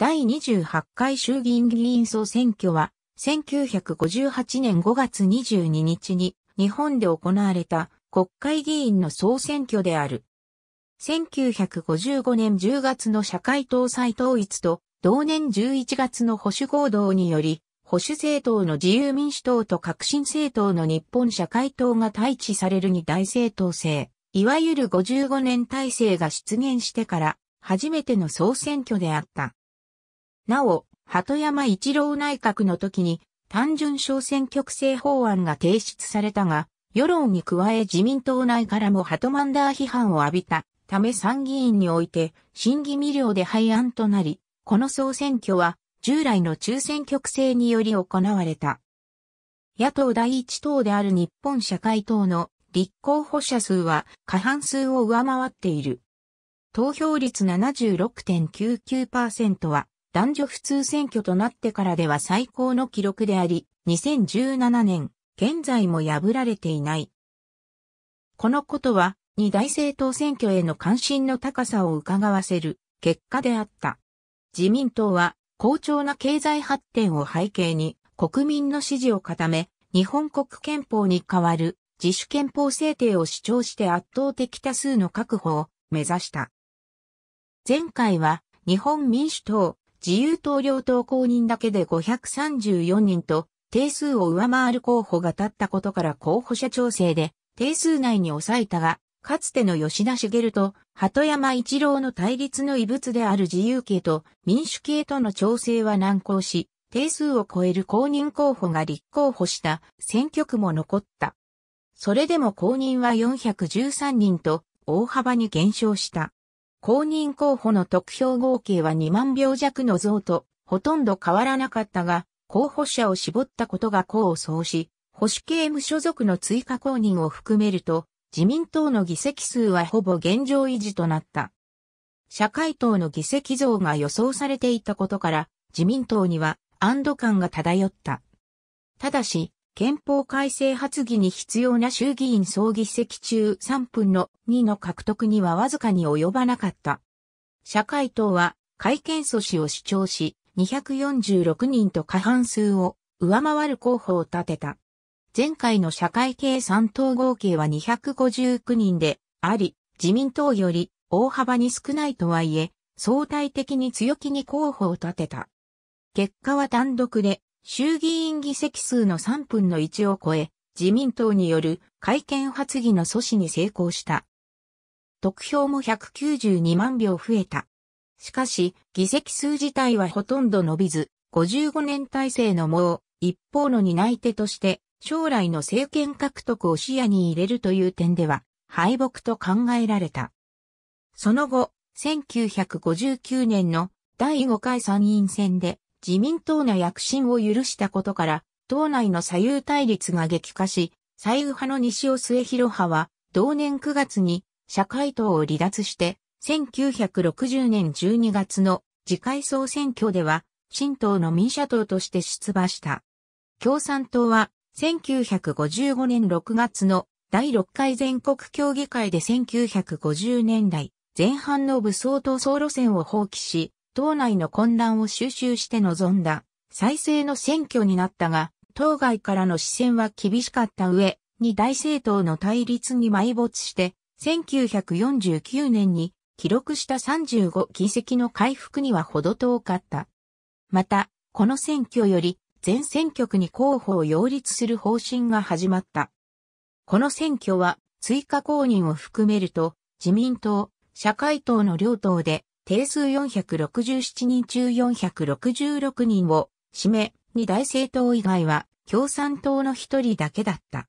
第28回衆議院議員総選挙は、1958年5月22日に日本で行われた国会議員の総選挙である。1955年10月の社会党再統一と同年11月の保守合同により、保守政党の自由民主党と革新政党の日本社会党が対峙されるに大政党制、いわゆる55年体制が出現してから初めての総選挙であった。なお、鳩山一郎内閣の時に単純小選挙区制法案が提出されたが、世論に加え自民党内からもハトマンダー批判を浴びたため参議院において審議未了で廃案となり、この総選挙は従来の中選挙区制により行われた。野党第一党である日本社会党の立候補者数は過半数を上回っている。投票率76.99%は男女普通選挙となってからでは最高の記録であり、2017年、現在も破られていない。このことは、二大政党選挙への関心の高さを伺わせる結果であった。自民党は、好調な経済発展を背景に、国民の支持を固め、日本国憲法に代わる自主憲法制定を主張して圧倒的多数の確保を目指した。前回は日本民主党、自由党両党公認だけで534人と、定数を上回る候補が立ったことから候補者調整で、定数内に抑えたが、かつての吉田茂と鳩山一郎の対立の異物である自由系と民主系との調整は難航し、定数を超える公認候補が立候補した選挙区も残った。それでも公認は413人と大幅に減少した。公認候補の得票合計は2万票弱の増と、ほとんど変わらなかったが、候補者を絞ったことが功を奏し、保守系無所属の追加公認を含めると、自民党の議席数はほぼ現状維持となった。社会党の議席増が予想されていたことから、自民党には安堵感が漂った。ただし、憲法改正発議に必要な衆議院総議席中3分の2の獲得にはわずかに及ばなかった。社会党は改憲阻止を主張し、246人と過半数を上回る候補を立てた。前回の社会系3党合計は259人であり、自民党より大幅に少ないとはいえ、相対的に強気に候補を立てた。結果は単独で衆議院議席数の3分の1を超え、自民党による改憲発議の阻止に成功した。得票も192万票増えた。しかし、議席数自体はほとんど伸びず、55年体制のもう、一方の担い手として、将来の政権獲得を視野に入れるという点では、敗北と考えられた。その後、1959年の第5回参院選で自民党の躍進を許したことから、党内の左右対立が激化し、左右派の西尾末広派は、同年9月に社会党を離脱して、1960年12月の次回総選挙では、新党の民社党として出馬した。共産党は、1955年6月の第6回全国協議会で1950年代前半の武装闘争路線を放棄し、党内の混乱を収集して臨んだ、再生の選挙になったが、党外からの視線は厳しかった上、に大政党の対立に埋没して、1949年に記録した35議席の回復にはほど遠かった。また、この選挙より全選挙区に候補を擁立する方針が始まった。この選挙は追加公認を含めると自民党、社会党の両党で定数467人中466人を占め、二大政党以外は共産党の一人だけだった。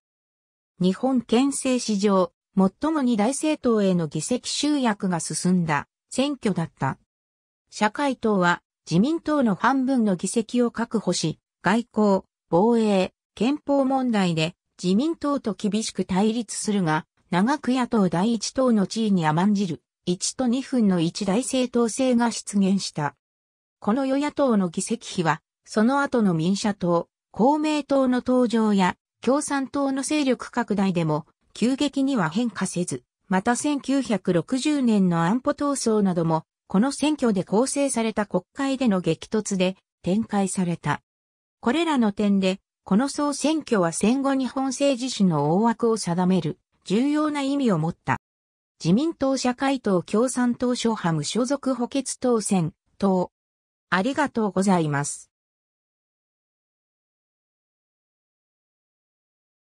日本憲政史上、最も二大政党への議席集約が進んだ選挙だった。社会党は自民党の半分の議席を確保し、外交、防衛、憲法問題で自民党と厳しく対立するが、長く野党第一党の地位に甘んじる。1と2分の1大政党制が出現した。この与野党の議席比は、その後の民社党、公明党の登場や、共産党の勢力拡大でも、急激には変化せず、また1960年の安保闘争なども、この選挙で構成された国会での激突で展開された。これらの点で、この総選挙は戦後日本政治史の大枠を定める重要な意味を持った。自民党社会党共産党諸派無所属補欠当選、党。ありがとうございます。